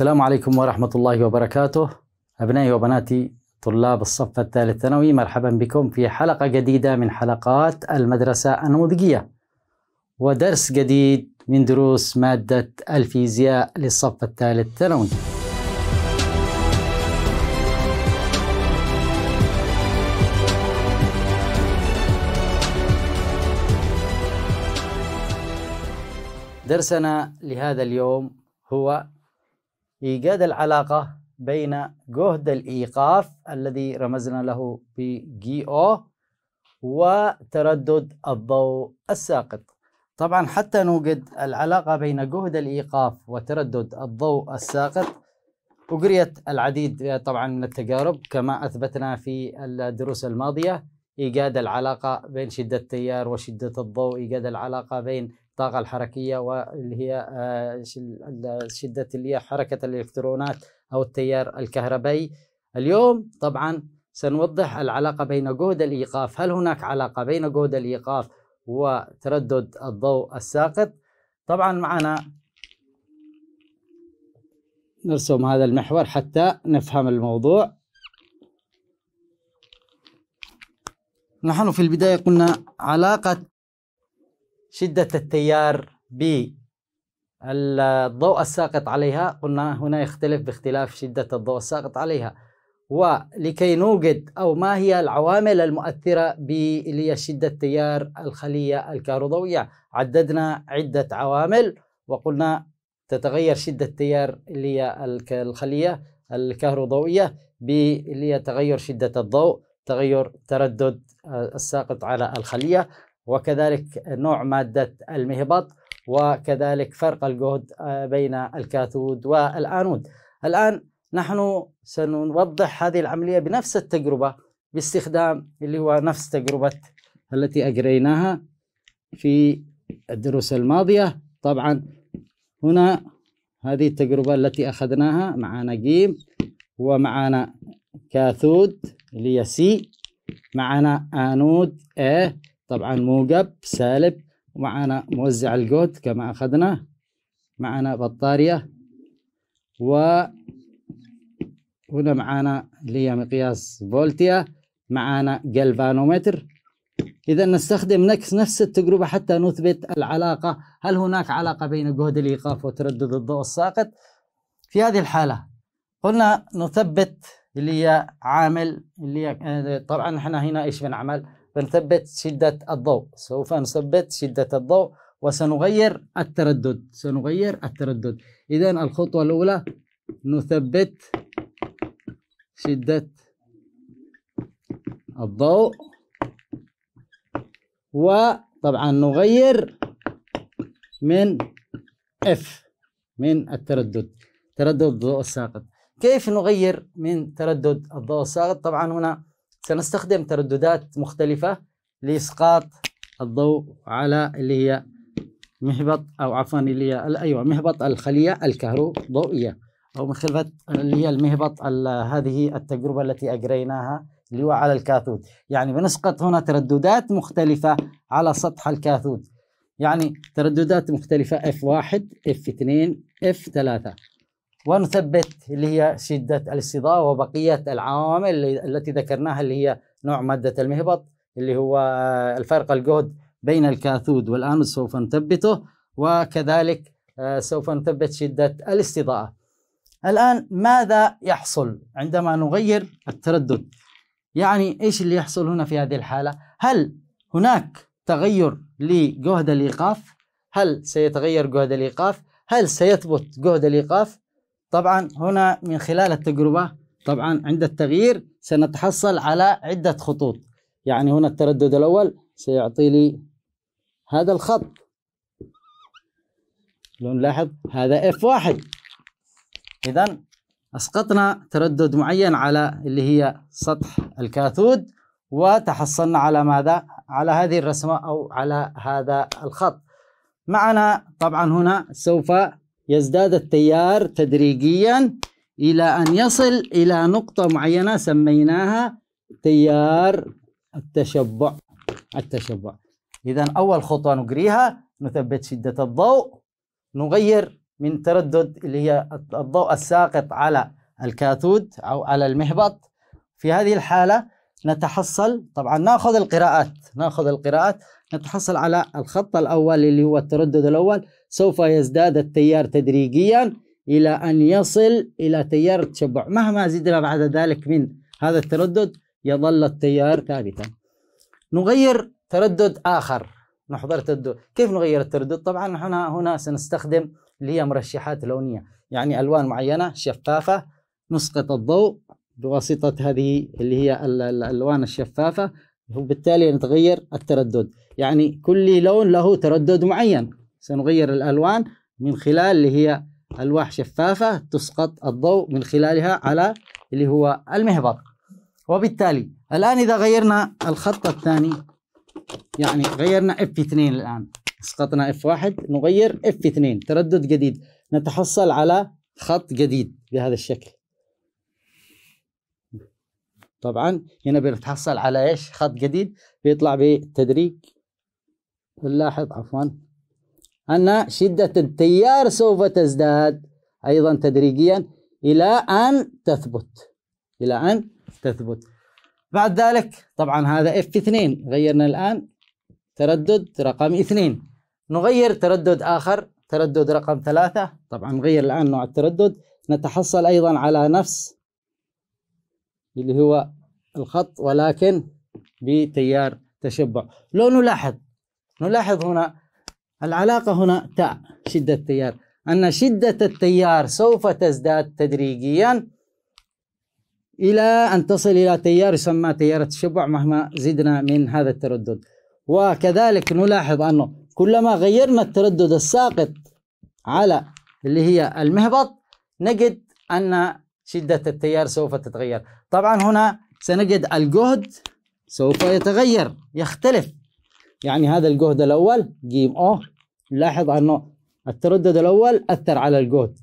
السلام عليكم ورحمة الله وبركاته أبنائي وبناتي طلاب الصف الثالث ثانوي مرحبا بكم في حلقة جديدة من حلقات المدرسة النموذجية ودرس جديد من دروس مادة الفيزياء للصف الثالث ثانوي درسنا لهذا اليوم هو إيجاد العلاقة بين جهد الإيقاف الذي رمزنا له بجي أو وتردد الضوء الساقط طبعا حتى نوجد العلاقة بين جهد الإيقاف وتردد الضوء الساقط أجريت العديد طبعا من التجارب كما أثبتنا في الدروس الماضية إيجاد العلاقة بين شدة التيار وشدة الضوء إيجاد العلاقة بين الطاقة الحركية واللي هي آه، شدة اللي هي حركة الإلكترونات أو التيار الكهربائي اليوم طبعا سنوضح العلاقة بين جهد الإيقاف هل هناك علاقة بين جهد الإيقاف وتردد الضوء الساقط طبعا معنا نرسم هذا المحور حتى نفهم الموضوع نحن في البداية قلنا علاقة شدة التيار الضوء الساقط عليها قلنا هنا يختلف باختلاف شدة الضوء الساقط عليها ولكي نوجد أو ما هي العوامل المؤثرة شدة تيار الخلية الكهروضوية عددنا عدة عوامل وقلنا تتغير شدة تيار اللي هي الخلية الكهروضوية اللي هي تغير شدة الضوء تغير تردد آه، الساقط على الخلية وكذلك نوع مادة المهبط وكذلك فرق الجهد آه، بين الكاثود والآنود الآن نحن سنوضح هذه العملية بنفس التجربة باستخدام اللي هو نفس تجربة التي أجريناها في الدروس الماضية طبعا هنا هذه التجربة التي أخذناها معنا جيم ومعنا كاثود اللي هي سي معنا آنود A طبعا موجب سالب ومعنا موزع الجوت كما أخذنا معنا بطارية و هنا معنا اللي هي مقياس فولتيا معنا جلفانومتر إذا نستخدم نفس التجربة حتى نثبت العلاقة هل هناك علاقة بين جهد الإيقاف وتردد الضوء الساقط في هذه الحالة قلنا نثبت اللي هي عامل اللي هي طبعا احنا هنا ايش بنعمل؟ فنثبت شدة الضوء سوف نثبت شدة الضوء وسنغير التردد سنغير التردد إذا الخطوة الأولى نثبت شدة الضوء وطبعا نغير من F من التردد تردد الضوء الساقط كيف نغير من تردد الضوء الساقط طبعا هنا سنستخدم ترددات مختلفة لإسقاط الضوء على اللي هي محبط أو عفوا اللي هي أيوة محبط الخلية الكهروضوئية أو من خلفة اللي هي المهبط هذه التجربة التي أجريناها اللي هو على الكاثود يعني بنسقط هنا ترددات مختلفة على سطح الكاثود يعني ترددات مختلفة F1 F2 F3 ونثبت اللي هي شدة الاستضاءة وبقية العوامل التي ذكرناها اللي هي نوع مادة المهبط اللي هو آه، الفرق الجهد بين الكاثود والآنود سوف نثبته وكذلك آه، سوف نثبت شدة الاستضاءة الآن ماذا يحصل عندما نغير التردد يعني إيش اللي يحصل هنا في هذه الحالة هل هناك تغير لجهد الإيقاف هل سيتغير جهد الإيقاف هل سيثبت جهد الإيقاف طبعا هنا من خلال التجربة طبعا عند التغيير سنتحصل على عدة خطوط يعني هنا التردد الأول سيعطي لي هذا الخط لو نلاحظ هذا F1 إذا أسقطنا تردد معين على اللي هي سطح الكاثود وتحصلنا على ماذا؟ على هذه الرسمة أو على هذا الخط معنا طبعا هنا سوف يزداد التيار تدريجيا إلى أن يصل إلى نقطة معينة سميناها تيار التشبع التشبع إذا أول خطوة نجريها نثبت شدة الضوء نغير من تردد اللي هي الضوء الساقط على الكاثود أو على المهبط في هذه الحالة نتحصل طبعا ناخذ القراءات ناخذ القراءات نتحصل على الخط الأول اللي هو التردد الأول سوف يزداد التيار تدريجيا إلى أن يصل إلى تيار التشبع مهما زدنا بعد ذلك من هذا التردد يظل التيار ثابتا نغير تردد آخر نحضر تردد كيف نغير التردد طبعا نحن هنا سنستخدم اللي هي مرشحات لونية يعني ألوان معينة شفافة نسقط الضوء بواسطة هذه اللي هي الألوان الشفافة وبالتالي نتغير التردد يعني كل لون له تردد معين سنغير الألوان من خلال اللي هي ألواح شفافة تسقط الضوء من خلالها على اللي هو المهبط وبالتالي الآن إذا غيرنا الخط الثاني يعني غيرنا F2 الآن اسقطنا F1 نغير F2 تردد جديد نتحصل على خط جديد بهذا الشكل طبعا هنا بنتحصل على ايش خط جديد بيطلع بالتدريج بنلاحظ عفوا أن شدة التيار سوف تزداد أيضا تدريجيا إلى أن تثبت إلى أن تثبت بعد ذلك طبعا هذا اف 2 غيرنا الآن تردد رقم 2 نغير تردد آخر تردد رقم 3 طبعا نغير الآن نوع التردد نتحصل أيضا على نفس اللي هو الخط ولكن بتيار تشبع لو نلاحظ نلاحظ هنا العلاقة هنا تاء شدة التيار أن شدة التيار سوف تزداد تدريجيا إلى أن تصل إلى تيار يسمى تيار التشبع مهما زدنا من هذا التردد وكذلك نلاحظ أنه كلما غيرنا التردد الساقط على اللي هي المهبط نجد أن شدة التيار سوف تتغير طبعا هنا سنجد الجهد سوف يتغير يختلف يعني هذا الجهد الأول جيم أو نلاحظ أنه التردد الأول أثر على الجهد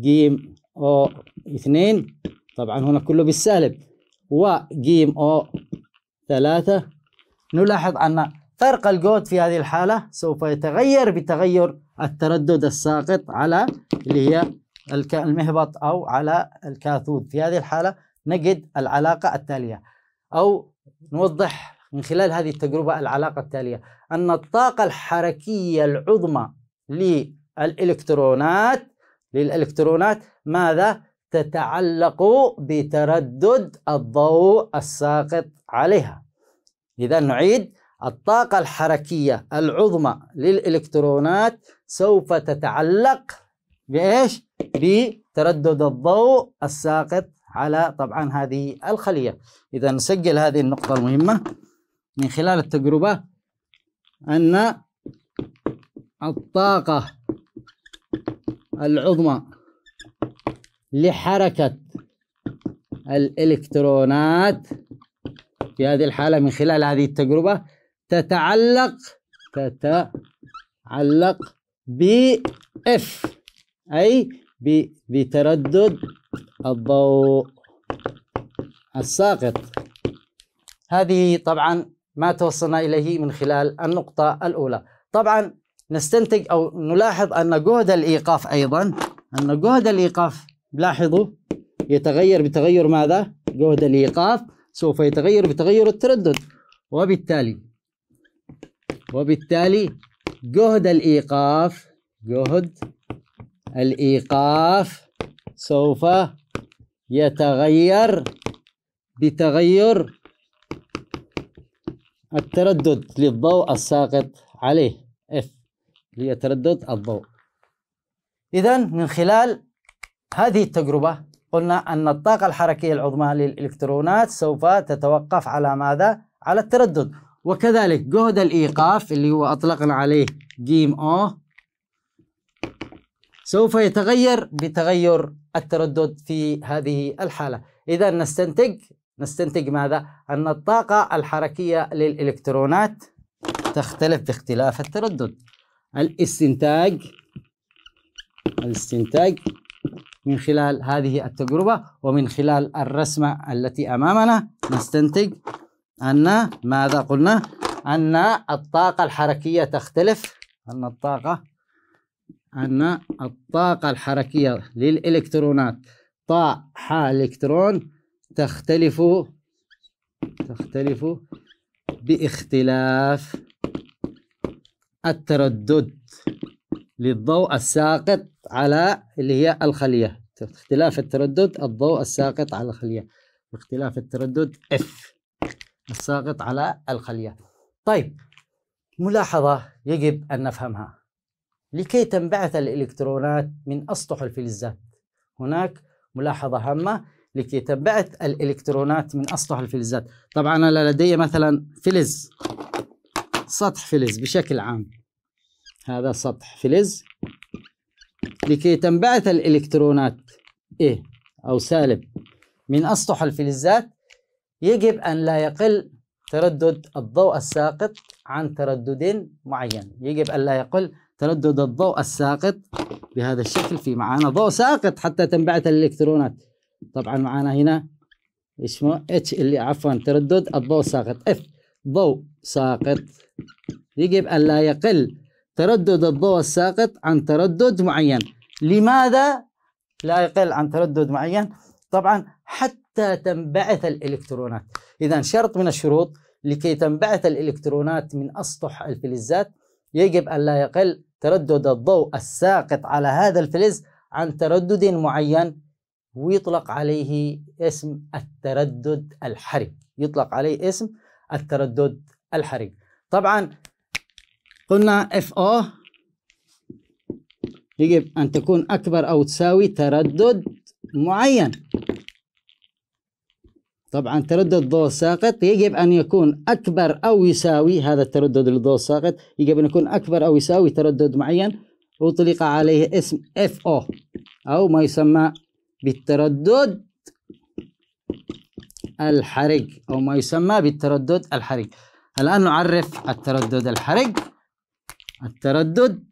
جيم أو اثنين طبعا هنا كله بالسالب وجيم أو ثلاثة نلاحظ أن فرق الجهد في هذه الحالة سوف يتغير بتغير التردد الساقط على اللي هي المهبط أو على الكاثود في هذه الحالة نجد العلاقة التالية أو نوضح من خلال هذه التجربة العلاقة التالية أن الطاقة الحركية العظمى للإلكترونات للإلكترونات ماذا تتعلق بتردد الضوء الساقط عليها إذا نعيد الطاقة الحركية العظمى للإلكترونات سوف تتعلق بإيش؟ بتردد الضوء الساقط على طبعا هذه الخلية إذا نسجل هذه النقطة المهمة من خلال التجربة أن الطاقة العظمى لحركة الإلكترونات في هذه الحالة من خلال هذه التجربة تتعلق تتعلق ب F أي بتردد الضوء الساقط هذه طبعا ما توصلنا إليه من خلال النقطة الأولى طبعا نستنتج أو نلاحظ أن جهد الإيقاف أيضا أن جهد الإيقاف لاحظوا يتغير بتغير ماذا؟ جهد الإيقاف سوف يتغير بتغير التردد وبالتالي وبالتالي جهد الإيقاف جهد الإيقاف سوف يتغير بتغير التردد للضوء الساقط عليه F هي تردد الضوء إذا من خلال هذه التجربة قلنا أن الطاقة الحركية العظمى للإلكترونات سوف تتوقف على ماذا؟ على التردد وكذلك جهد الإيقاف اللي هو أطلقنا عليه جيم أو سوف يتغير بتغير التردد في هذه الحالة إذا نستنتج نستنتج ماذا؟ أن الطاقة الحركية للإلكترونات تختلف باختلاف التردد الاستنتاج الاستنتاج من خلال هذه التجربة ومن خلال الرسمة التي أمامنا نستنتج أن ماذا قلنا؟ أن الطاقة الحركية تختلف أن الطاقة أن الطاقة الحركية للإلكترونات طاء حاء إلكترون تختلف تختلف باختلاف التردد للضوء الساقط على اللي هي الخلية اختلاف التردد الضوء الساقط على الخلية اختلاف التردد F الساقط على الخلية طيب ملاحظة يجب أن نفهمها لكي تنبعث الإلكترونات من أسطح الفلزات هناك ملاحظة هامة لكي تنبعث الإلكترونات من أسطح الفلزات طبعا أنا لدي مثلا فلز سطح فلز بشكل عام هذا سطح فلز لكي تنبعث الإلكترونات إيه أو سالب من أسطح الفلزات يجب أن لا يقل تردد الضوء الساقط عن تردد معين يجب أن لا يقل تردد الضوء الساقط بهذا الشكل في معانا ضوء ساقط حتى تنبعث الالكترونات طبعا معانا هنا اسمه اتش اللي عفوا تردد الضوء ساقط اف ضوء ساقط يجب ان لا يقل تردد الضوء الساقط عن تردد معين لماذا لا يقل عن تردد معين طبعا حتى تنبعث الالكترونات اذا شرط من الشروط لكي تنبعث الالكترونات من اسطح الفلزات يجب ان لا يقل تردد الضوء الساقط على هذا الفلز عن تردد معين ويطلق عليه اسم التردد الحرج يطلق عليه اسم التردد الحرج طبعا قلنا اف او يجب ان تكون اكبر او تساوي تردد معين طبعا تردد ضوء ساقط يجب أن يكون أكبر أو يساوي هذا التردد للضوء الساقط يجب أن يكون أكبر أو يساوي تردد معين أطلق عليه اسم اف او أو ما يسمى بالتردد الحرج أو ما يسمى بالتردد الحرج الآن نعرف التردد الحرج التردد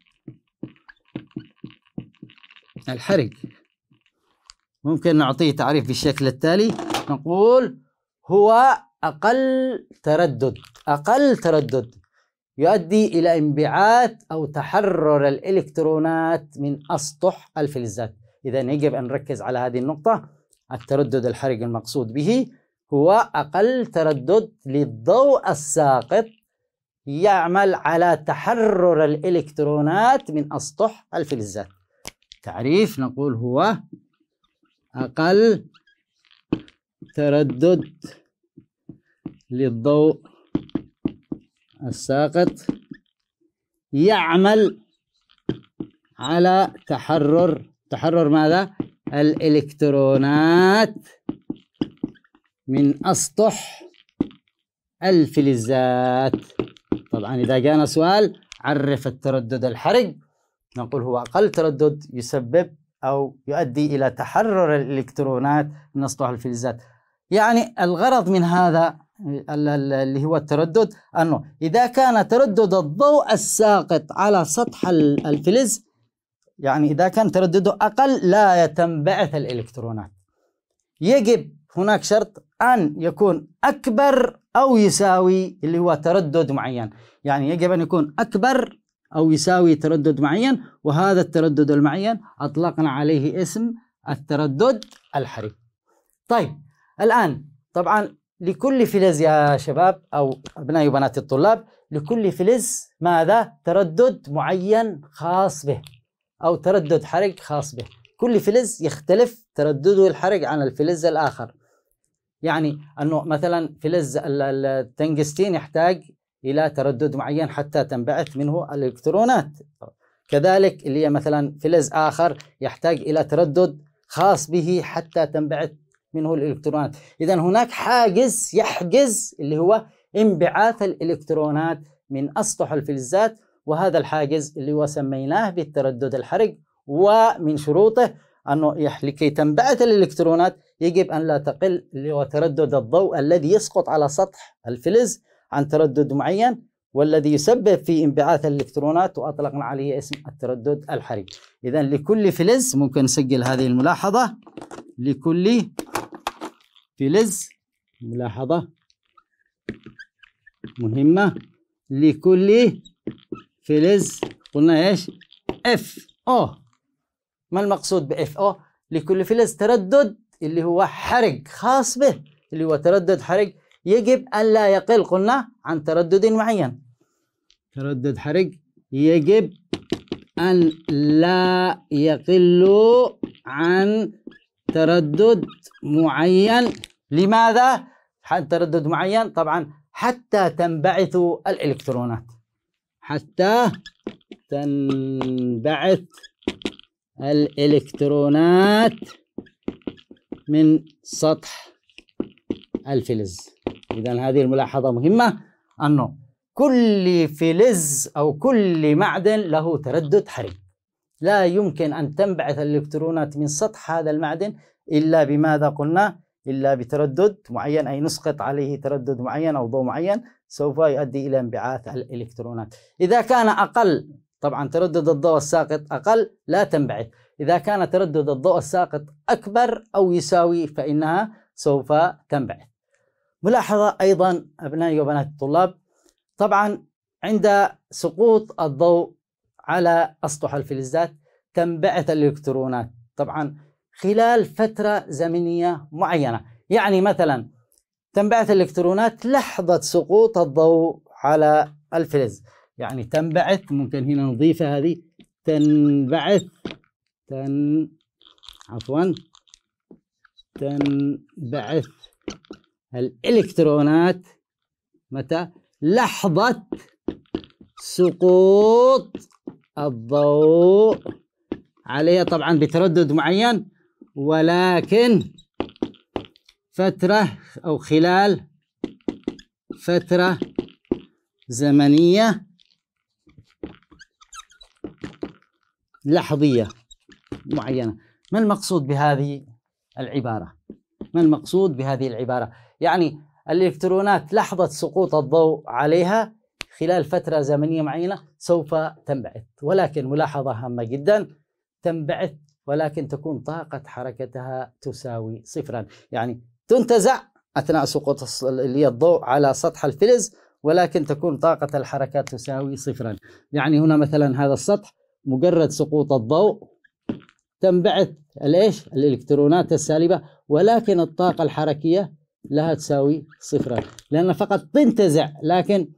الحرج ممكن نعطيه تعريف بالشكل التالي نقول هو أقل تردد أقل تردد يؤدي إلى انبعاث أو تحرر الإلكترونات من أسطح الفلزات إذا يجب أن نركز على هذه النقطة التردد الحرق المقصود به هو أقل تردد للضوء الساقط يعمل على تحرر الإلكترونات من أسطح الفلزات تعريف نقول هو أقل تردد للضوء الساقط يعمل على تحرر تحرر ماذا؟ الإلكترونات من أسطح الفلزات طبعا إذا جانا سؤال عرف التردد الحرج نقول هو أقل تردد يسبب أو يؤدي إلى تحرر الإلكترونات من أسطح الفلزات يعني الغرض من هذا اللي هو التردد أنه إذا كان تردد الضوء الساقط على سطح الفلز يعني إذا كان تردده أقل لا تنبعث الإلكترونات يجب هناك شرط أن يكون أكبر أو يساوي اللي هو تردد معين يعني يجب أن يكون أكبر أو يساوي تردد معين وهذا التردد المعين أطلقنا عليه اسم التردد الحري طيب الآن طبعا لكل فلز يا شباب أو أبنائي وبنات الطلاب لكل فلز ماذا؟ تردد معين خاص به أو تردد حرق خاص به كل فلز يختلف تردده الحرق عن الفلز الآخر يعني أنه مثلا فلز التنجستين يحتاج إلى تردد معين حتى تنبعث منه الإلكترونات كذلك اللي هي مثلا فلز آخر يحتاج إلى تردد خاص به حتى تنبعث منه الالكترونات اذا هناك حاجز يحجز اللي هو انبعاث الالكترونات من اسطح الفلزات وهذا الحاجز اللي هو سميناه بالتردد الحرج ومن شروطه انه لكي تنبعث الالكترونات يجب ان لا تقل اللي هو تردد الضوء الذي يسقط على سطح الفلز عن تردد معين والذي يسبب في انبعاث الالكترونات واطلقنا عليه اسم التردد الحرج. اذا لكل فلز ممكن نسجل هذه الملاحظه لكل فلز ملاحظة مهمة لكل فلز قلنا ايش؟ اف او ما المقصود باف او؟ لكل فلز تردد اللي هو حرق خاص به اللي هو تردد حرق يجب أن لا يقل قلنا عن تردد معين تردد حرق يجب أن لا يقل عن تردد معين لماذا تردد معين طبعا حتى تنبعث الإلكترونات حتى تنبعث الإلكترونات من سطح الفلز إذا هذه الملاحظة مهمة أنه كل فلز أو كل معدن له تردد حري لا يمكن أن تنبعث الإلكترونات من سطح هذا المعدن إلا بماذا قلنا إلا بتردد معين أي نسقط عليه تردد معين أو ضوء معين سوف يؤدي إلى انبعاث الإلكترونات إذا كان أقل طبعا تردد الضوء الساقط أقل لا تنبعث إذا كان تردد الضوء الساقط أكبر أو يساوي فإنها سوف تنبعث ملاحظة أيضا أبنائي وبنات الطلاب طبعا عند سقوط الضوء على اسطح الفلزات تنبعث الالكترونات طبعا خلال فتره زمنيه معينه يعني مثلا تنبعث الالكترونات لحظه سقوط الضوء على الفلز يعني تنبعث ممكن هنا نضيفها هذه تنبعث تن عفوا تنبعث الالكترونات متى لحظه سقوط الضوء عليها طبعا بتردد معين ولكن فترة أو خلال فترة زمنية لحظية معينة ما المقصود بهذه العبارة؟ ما المقصود بهذه العبارة؟ يعني الإلكترونات لحظة سقوط الضوء عليها خلال فترة زمنية معينة سوف تنبعث ولكن ملاحظة هامة جدا تنبعث ولكن تكون طاقة حركتها تساوي صفرا يعني تنتزع أثناء سقوط اللي هي الضوء على سطح الفلز ولكن تكون طاقة الحركة تساوي صفرا يعني هنا مثلا هذا السطح مجرد سقوط الضوء تنبعث الايش الالكترونات السالبه ولكن الطاقه الحركيه لها تساوي صفرا لان فقط تنتزع لكن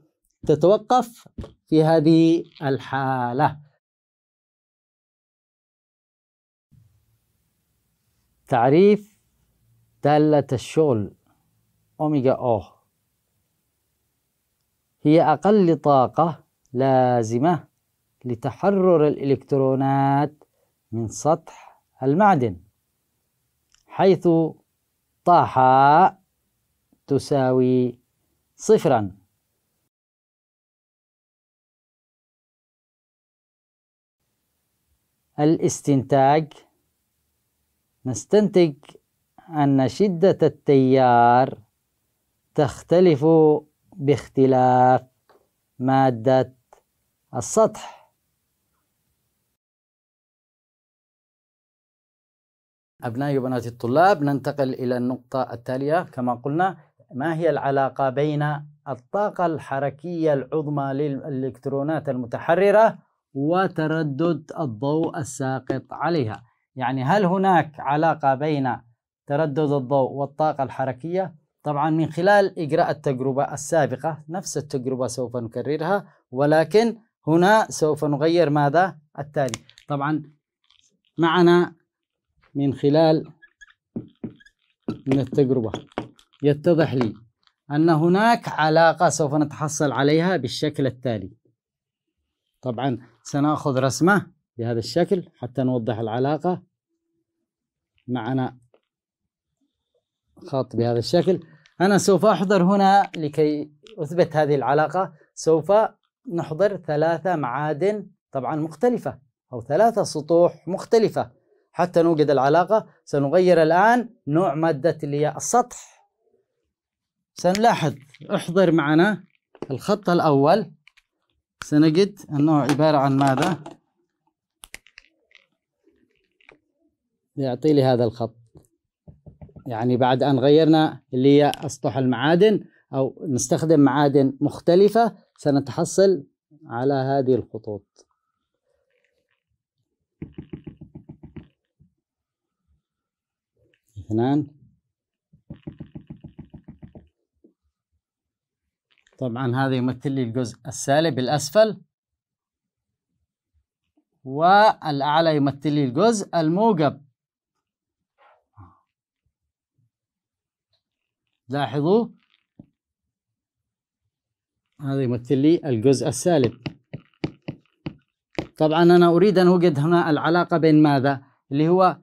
تتوقف في هذه الحالة تعريف دالة الشغل أوميجا أو هي أقل طاقة لازمة لتحرر الإلكترونات من سطح المعدن حيث طاحا تساوي صفرا الاستنتاج نستنتج أن شدة التيار تختلف باختلاف مادة السطح أبنائي وبناتي الطلاب ننتقل إلى النقطة التالية كما قلنا ما هي العلاقة بين الطاقة الحركية العظمى للإلكترونات المتحررة وتردد الضوء الساقط عليها يعني هل هناك علاقة بين تردد الضوء والطاقة الحركية؟ طبعا من خلال إجراء التجربة السابقة نفس التجربة سوف نكررها ولكن هنا سوف نغير ماذا؟ التالي طبعا معنا من خلال من التجربة يتضح لي أن هناك علاقة سوف نتحصل عليها بالشكل التالي طبعا سنأخذ رسمة بهذا الشكل حتى نوضح العلاقة معنا خط بهذا الشكل أنا سوف أحضر هنا لكي أثبت هذه العلاقة سوف نحضر ثلاثة معادن طبعا مختلفة أو ثلاثة سطوح مختلفة حتى نوجد العلاقة سنغير الآن نوع مادة اللي هي السطح سنلاحظ احضر معنا الخط الأول سنجد أنه عبارة عن ماذا؟ يعطي لي هذا الخط يعني بعد أن غيرنا اللي هي أسطح المعادن أو نستخدم معادن مختلفة سنتحصل على هذه الخطوط اثنان طبعا هذا يمثل لي الجزء السالب الأسفل والأعلى يمثل لي الجزء الموجب لاحظوا هذا يمثل لي الجزء السالب طبعا أنا أريد أن أوجد هنا العلاقة بين ماذا اللي هو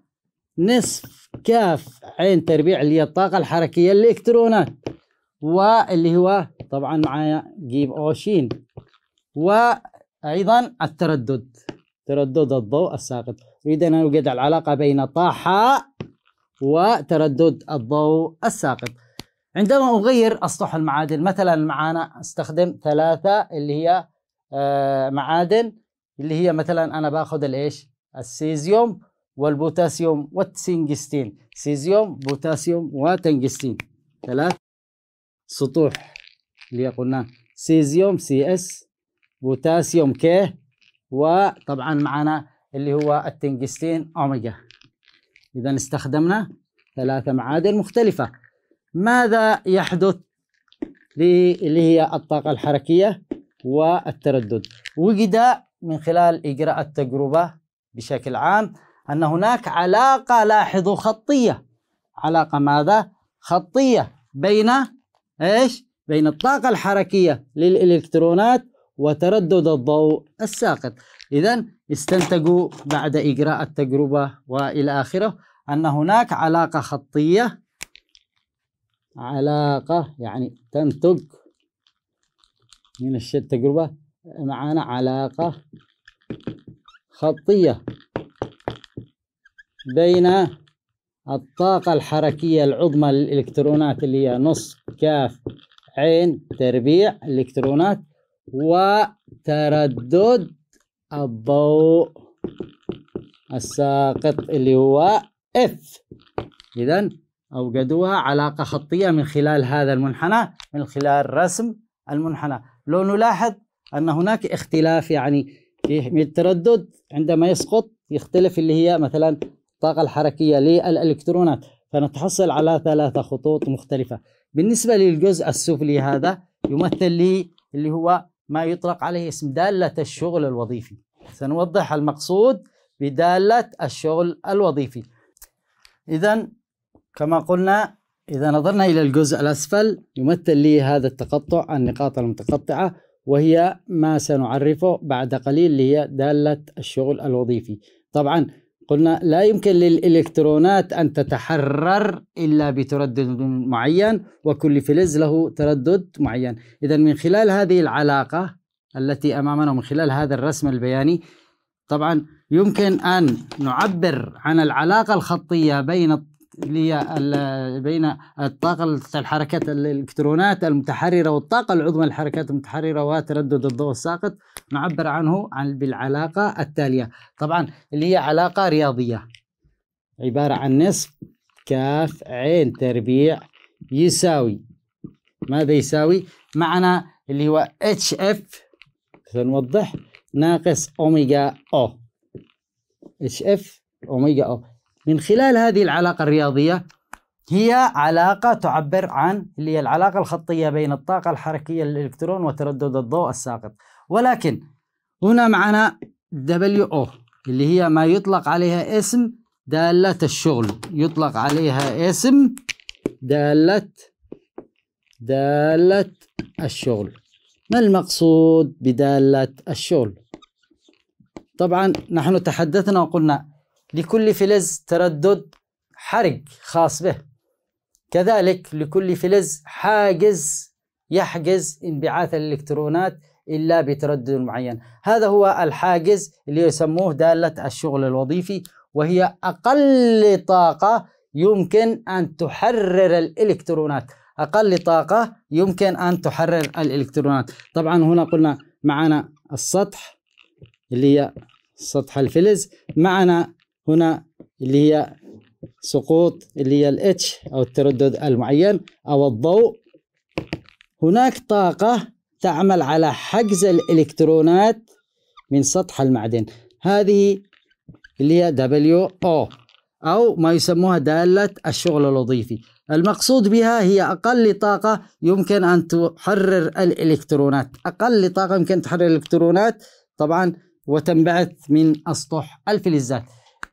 نصف كاف عين تربيع اللي هي الطاقة الحركية الإلكترونات واللي هو طبعا معايا جيب اوشين وايضا التردد تردد الضوء الساقط اريد ان اوجد العلاقه بين طاحه وتردد الضوء الساقط عندما اغير اسطح المعادن مثلا معانا استخدم ثلاثه اللي هي آه، معادن اللي هي مثلا انا باخذ الايش السيزيوم والبوتاسيوم والتنجستين سيزيوم بوتاسيوم وتنجستين ثلاث سطوح اللي قلنا سيزيوم سي اس بوتاسيوم كي وطبعا معنا اللي هو التنجستين اوميجا اذا استخدمنا ثلاثة معادن مختلفة ماذا يحدث اللي هي الطاقة الحركية والتردد وجد من خلال إجراء التجربة بشكل عام أن هناك علاقة لاحظوا خطية علاقة ماذا؟ خطية بين ايش؟ بين الطاقة الحركية للإلكترونات وتردد الضوء الساقط إذا استنتجوا بعد إجراء التجربة وإلى آخره أن هناك علاقة خطية علاقة يعني تنتج من التجربة معنا علاقة خطية بين الطاقة الحركية العظمى للإلكترونات اللي هي نص كاف عين تربيع الإلكترونات وتردد الضوء الساقط اللي هو F إذا أوجدوها علاقة خطية من خلال هذا المنحنى من خلال رسم المنحنى لو نلاحظ أن هناك اختلاف يعني في التردد عندما يسقط يختلف اللي هي مثلا الطاقة الحركية للإلكترونات فنتحصل على ثلاثة خطوط مختلفة بالنسبة للجزء السفلي هذا يمثل لي اللي هو ما يطلق عليه اسم دالة الشغل الوظيفي سنوضح المقصود بدالة الشغل الوظيفي إذا كما قلنا إذا نظرنا إلى الجزء الأسفل يمثل لي هذا التقطع النقاط المتقطعة وهي ما سنعرفه بعد قليل اللي هي دالة الشغل الوظيفي طبعا قلنا لا يمكن للإلكترونات أن تتحرر إلا بتردد معين وكل فلز له تردد معين إذا من خلال هذه العلاقة التي أمامنا ومن خلال هذا الرسم البياني طبعا يمكن أن نعبر عن العلاقة الخطية بين اللي هي بين الطاقة الحركات الإلكترونات المتحررة والطاقة العظمى للحركات المتحررة وتردد الضوء الساقط نعبر عنه عن بالعلاقة التالية طبعا اللي هي علاقة رياضية عبارة عن نصف كاف عين تربيع يساوي ماذا يساوي معنا اللي هو اتش اف سنوضح ناقص أوميجا أو اتش اف أوميجا أو من خلال هذه العلاقة الرياضية هي علاقة تعبر عن اللي هي العلاقة الخطية بين الطاقة الحركية للإلكترون وتردد الضوء الساقط ولكن هنا معنا WO اللي هي ما يطلق عليها اسم دالة الشغل يطلق عليها اسم دالة دالة الشغل ما المقصود بدالة الشغل؟ طبعا نحن تحدثنا وقلنا لكل فلز تردد حرق خاص به كذلك لكل فلز حاجز يحجز انبعاث الإلكترونات إلا بتردد معين هذا هو الحاجز اللي يسموه دالة الشغل الوظيفي وهي أقل طاقة يمكن أن تحرر الإلكترونات أقل طاقة يمكن أن تحرر الإلكترونات طبعا هنا قلنا معنا السطح اللي هي سطح الفلز معنا هنا اللي هي سقوط اللي هي الاتش أو التردد المعين أو الضوء هناك طاقة تعمل على حجز الإلكترونات من سطح المعدن هذه اللي هي دبليو أو أو ما يسموها دالة الشغل الوظيفي المقصود بها هي أقل طاقة يمكن أن تحرر الإلكترونات أقل طاقة يمكن تحرر الإلكترونات طبعا وتنبعث من أسطح الفلزات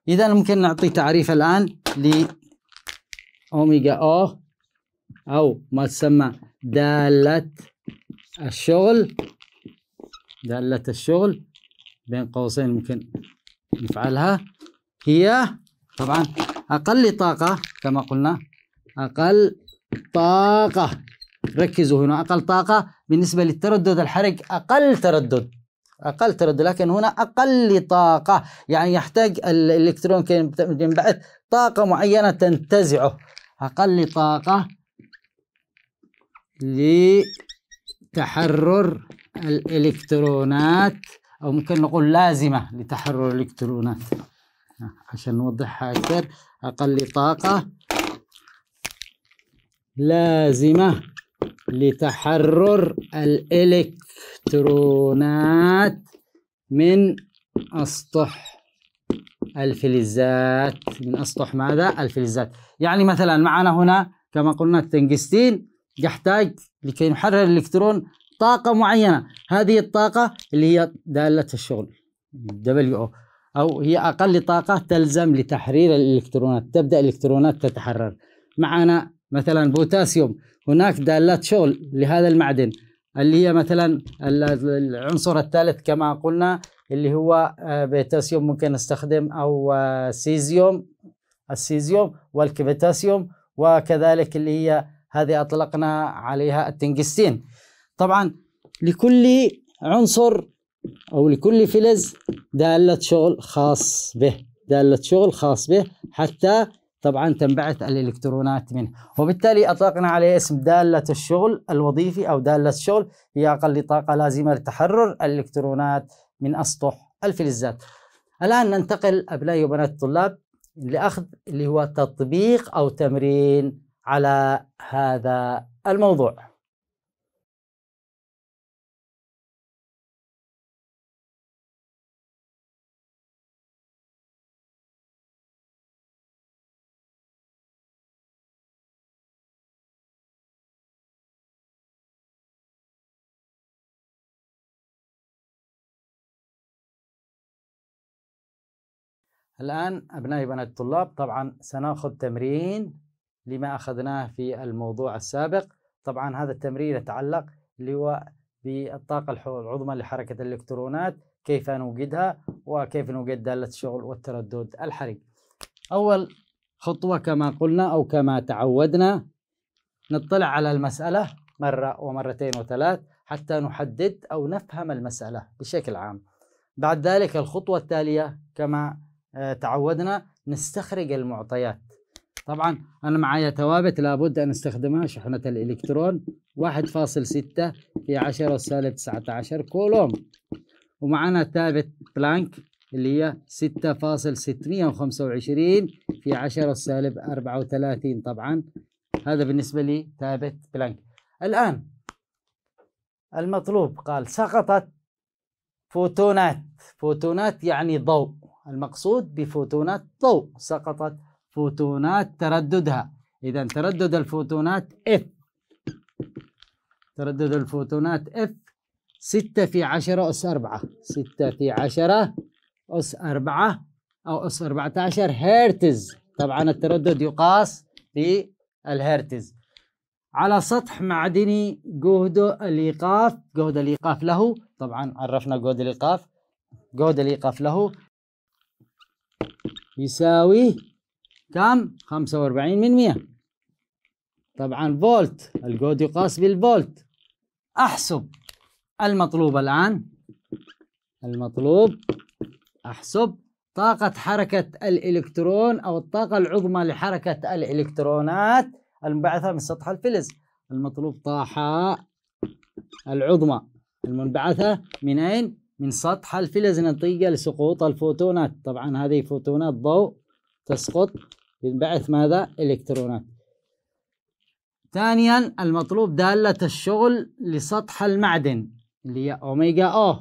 إذا ممكن نعطي تعريف الآن اوميجا أو أو ما تسمى دالة الشغل دالة الشغل بين قوسين ممكن نفعلها هي طبعا أقل طاقة كما قلنا أقل طاقة ركزوا هنا أقل طاقة بالنسبة للتردد الحرج أقل تردد أقل تردد لكن هنا أقل طاقة يعني يحتاج الإلكترون كي ينبعث طاقة معينة تنتزعه أقل طاقة لتحرر الإلكترونات أو ممكن نقول لازمة لتحرر الإلكترونات عشان نوضحها أكثر أقل طاقة لازمة لتحرر الإلكترونات من أسطح الفلزات من أسطح ماذا؟ الفلزات يعني مثلا معنا هنا كما قلنا التنجستين يحتاج لكي نحرر الإلكترون طاقة معينة هذه الطاقة اللي هي دالة الشغل أو أو هي أقل طاقة تلزم لتحرير الإلكترونات تبدأ الإلكترونات تتحرر معنا مثلا بوتاسيوم هناك دالات شغل لهذا المعدن اللي هي مثلا العنصر الثالث كما قلنا اللي هو آه، بيتاسيوم ممكن نستخدم او آه، سيزيوم السيزيوم والكبتاسيوم وكذلك اللي هي هذه اطلقنا عليها التنجستين طبعا لكل عنصر او لكل فلز دالة شغل خاص به دالة شغل خاص به حتى طبعا تنبعث الالكترونات منه وبالتالي اطلقنا عليه اسم داله الشغل الوظيفي او داله الشغل هي اقل طاقه لازمه لتحرر الالكترونات من اسطح الفلزات الان ننتقل ابنائي وبنات الطلاب لاخذ اللي هو تطبيق او تمرين على هذا الموضوع الآن أبنائي بنات الطلاب طبعا سناخذ تمرين لما أخذناه في الموضوع السابق طبعا هذا التمرين يتعلق اللي هو بالطاقة العظمى لحركة الإلكترونات كيف نوجدها وكيف نوجد دالة الشغل والتردد الحري أول خطوة كما قلنا أو كما تعودنا نطلع على المسألة مرة ومرتين وثلاث حتى نحدد أو نفهم المسألة بشكل عام بعد ذلك الخطوة التالية كما آه، تعودنا نستخرج المعطيات طبعا انا معايا ثوابت لابد ان استخدمها شحنه الالكترون 1.6 في 10 سالب 19 كولوم ومعانا ثابت بلانك اللي هي 6.625 في 10 سالب 34 طبعا هذا بالنسبه لي ثابت بلانك الان المطلوب قال سقطت فوتونات فوتونات يعني ضوء المقصود بفوتونات ضوء سقطت فوتونات ترددها إذا تردد الفوتونات اف تردد الفوتونات اف 6 في 10 أس 4 6 في 10 أس 4 أو أس 14 هرتز طبعا التردد يقاس في الهرتز على سطح معدني جهد الإيقاف جهد الإيقاف له طبعا عرفنا جهد الإيقاف جهد الإيقاف له يساوي كم 45 من 100 طبعا فولت الجود يقاس بالفولت احسب المطلوب الان المطلوب احسب طاقة حركة الإلكترون أو الطاقة العظمى لحركة الإلكترونات المنبعثة من سطح الفلز المطلوب طاحة العظمى المنبعثة من أين؟ من سطح الفلز النتيجة لسقوط الفوتونات طبعا هذه فوتونات ضوء تسقط ينبعث ماذا إلكترونات ثانيا المطلوب دالة الشغل لسطح المعدن اللي هي أوميجا أو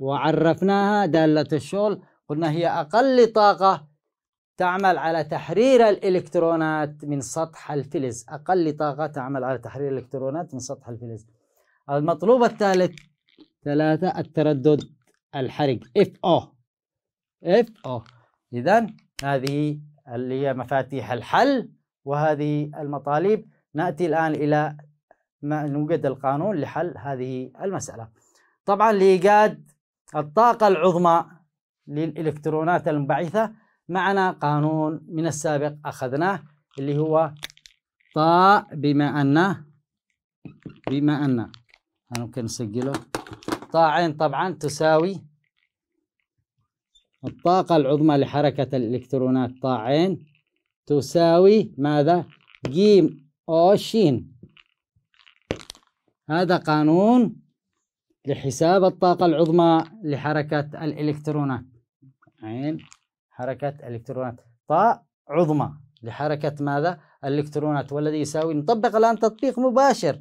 وعرفناها دالة الشغل قلنا هي أقل طاقة تعمل على تحرير الإلكترونات من سطح الفلز أقل طاقة تعمل على تحرير الإلكترونات من سطح الفلز المطلوب الثالث ثلاثة التردد الحرق اف او اف او اذا هذه اللي هي مفاتيح الحل وهذه المطالب ناتي الان الى ما نوجد القانون لحل هذه المساله طبعا لايجاد الطاقه العظمى للالكترونات المنبعثه معنا قانون من السابق اخذناه اللي هو طاء بما ان بما ان انا ممكن نسجله طاعين طبعا تساوي الطاقة العظمى لحركة الإلكترونات طاعين تساوي ماذا؟ جيم أو شين هذا قانون لحساب الطاقة العظمى لحركة الإلكترونات عين حركة الإلكترونات طاء عظمى لحركة ماذا؟ الإلكترونات والذي يساوي نطبق الآن تطبيق مباشر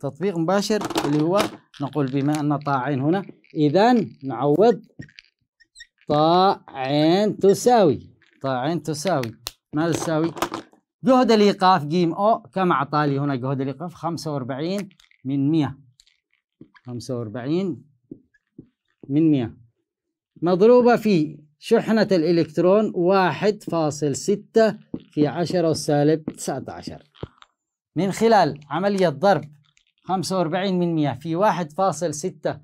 تطبيق مباشر اللي هو نقول بما أن طاعين هنا إذا نعوض طاعين تساوي طاعين تساوي ماذا تساوي؟ جهد الإيقاف جيم أو كم أعطى لي هنا جهد الإيقاف 45 من 100 45 من 100 مضروبة في شحنة الإلكترون 1.6 في 10 سالب 19 من خلال عملية ضرب 45 من 100 في 1.6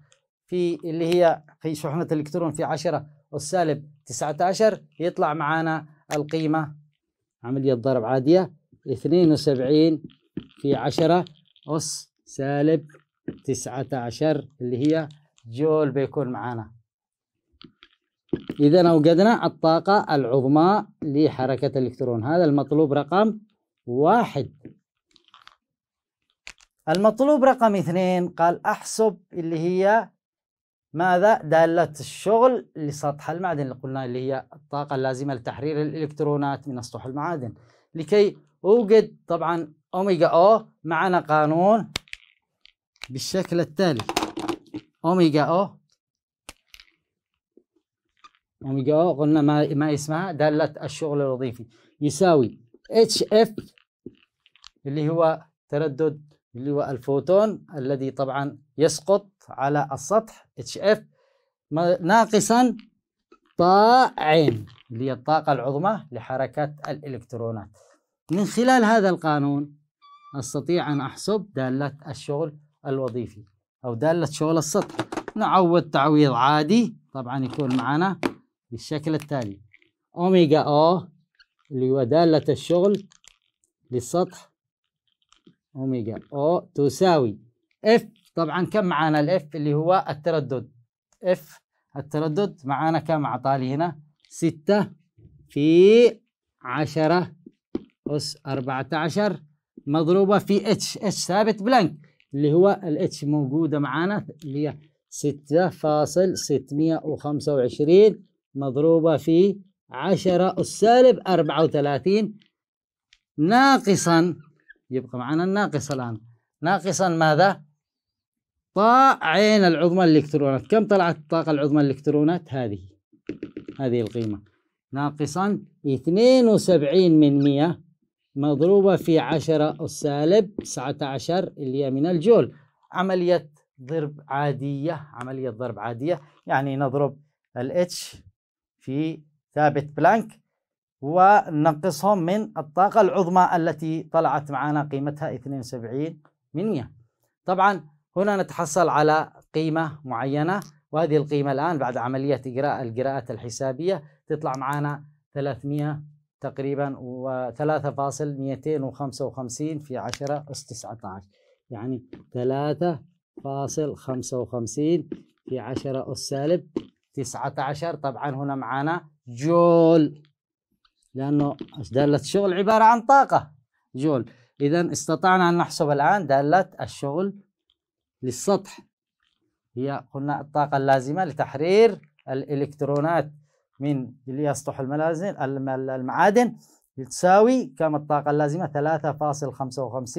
في اللي هي في شحنة الإلكترون في 10 والسالب 19 يطلع معانا القيمة عملية ضرب عادية 72 في 10 أس سالب 19 اللي هي جول بيكون معانا إذا أوجدنا الطاقة العظمى لحركة الإلكترون هذا المطلوب رقم واحد المطلوب رقم اثنين قال احسب اللي هي ماذا دالة الشغل لسطح المعدن اللي قلنا اللي هي الطاقة اللازمة لتحرير الإلكترونات من سطح المعادن لكي أوجد طبعا أوميجا أو معنا قانون بالشكل التالي أوميجا أو أوميجا أو قلنا ما, ما اسمها دالة الشغل الوظيفي يساوي HF اللي هو تردد اللي هو الفوتون الذي طبعا يسقط على السطح HF ناقصا عين اللي هي الطاقة العظمى لحركة الإلكترونات من خلال هذا القانون أستطيع أن أحسب دالة الشغل الوظيفي أو دالة شغل السطح نعوض تعويض عادي طبعا يكون معنا بالشكل التالي أوميجا أو اللي هو دالة الشغل للسطح أوميجا أو تساوي اف طبعا كم معانا الاف اللي هو التردد اف التردد معانا كم عطالي هنا 6 في 10 أس 14 مضروبة في اتش اتش ثابت بلانك اللي هو الاتش موجودة معانا اللي هي 6.625 مضروبة في 10 أس سالب 34 ناقصا يبقى معنا الناقص الآن ناقصا ماذا؟ طاء عين العظمى الإلكترونات كم طلعت الطاقة العظمى الإلكترونات؟ هذه هذه القيمة ناقصا 72 من 100 مضروبة في 10 السالب 19 اللي هي من الجول عملية ضرب عادية عملية ضرب عادية يعني نضرب الاتش في ثابت بلانك وننقصهم من الطاقة العظمى التي طلعت معنا قيمتها 72 من 100 طبعا هنا نتحصل على قيمة معينة وهذه القيمة الآن بعد عملية إجراء القراءات الحسابية تطلع معنا 300 تقريبا و3.255 في 10 أس 19 يعني 3.55 في 10 أس سالب 19 طبعا هنا معنا جول لأنه دالة الشغل عبارة عن طاقة جول إذا استطعنا أن نحسب الآن دالة الشغل للسطح هي قلنا الطاقة اللازمة لتحرير الإلكترونات من اللي يسطح الملازم المعادن تساوي كم الطاقة اللازمة 3.55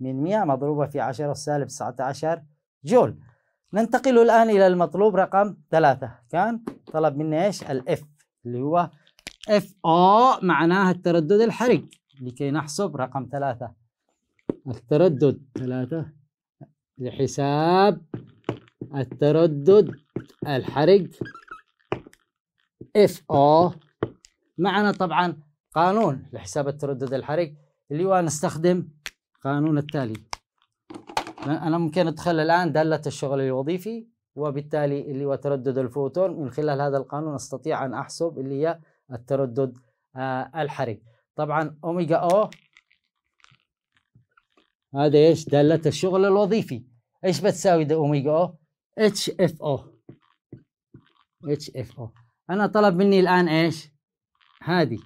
من 100 مضروبة في 10 سالب 19 جول ننتقل الآن إلى المطلوب رقم 3 كان طلب منا إيش الإف اللي هو اف او معناها التردد الحرج لكي نحسب رقم ثلاثة التردد ثلاثة لحساب التردد الحرج اف او معنا طبعا قانون لحساب التردد الحرج اللي هو نستخدم قانون التالي انا ممكن ادخل الان داله الشغل الوظيفي وبالتالي اللي هو تردد الفوتون من خلال هذا القانون استطيع ان احسب اللي هي التردد آه، الحري طبعا اوميجا او هذا ايش دالة الشغل الوظيفي ايش بتساوي ده اوميجا او اتش اف او اتش اف او انا طلب مني الان ايش هذه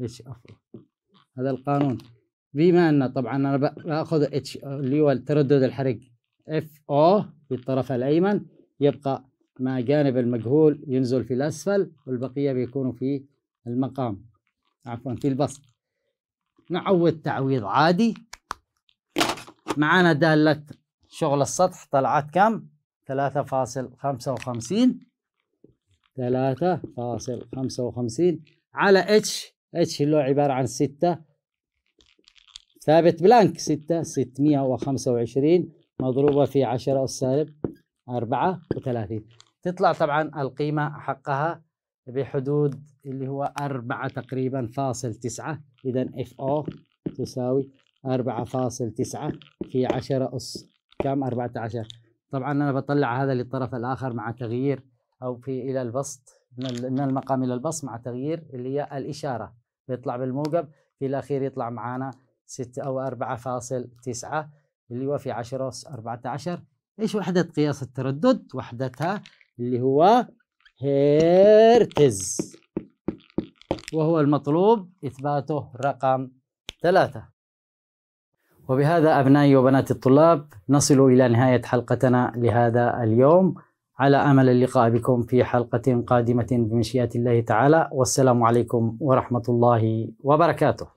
اتش اف او هذا القانون بما ان طبعا انا باخذ اتش اللي هو التردد الحرق اف او بالطرف الايمن يبقى ما جانب المجهول ينزل في الأسفل والبقية بيكونوا في المقام عفوا في البسط نعوض تعويض عادي معانا دالة شغل السطح طلعت كم؟ 3.55 3.55 على اتش اتش اللي هو عبارة عن 6 ثابت بلانك 6 625 مضروبة في 10 أس سالب 34 تطلع طبعا القيمة حقها بحدود اللي هو أربعة تقريبا فاصل تسعة إذا اف او تساوي أربعة فاصل تسعة في عشرة أس كم أربعة عشر طبعا أنا بطلع هذا للطرف الآخر مع تغيير أو في إلى البسط من المقام إلى البسط مع تغيير اللي هي الإشارة بيطلع بالموجب في الأخير يطلع معانا ستة أو أربعة فاصل تسعة اللي هو في عشرة أس أربعة عشر إيش وحدة قياس التردد؟ وحدتها اللي هو هيرتز وهو المطلوب إثباته رقم ثلاثة وبهذا أبنائي وبناتي الطلاب نصل إلى نهاية حلقتنا لهذا اليوم على أمل اللقاء بكم في حلقة قادمة بمشيئة الله تعالى والسلام عليكم ورحمة الله وبركاته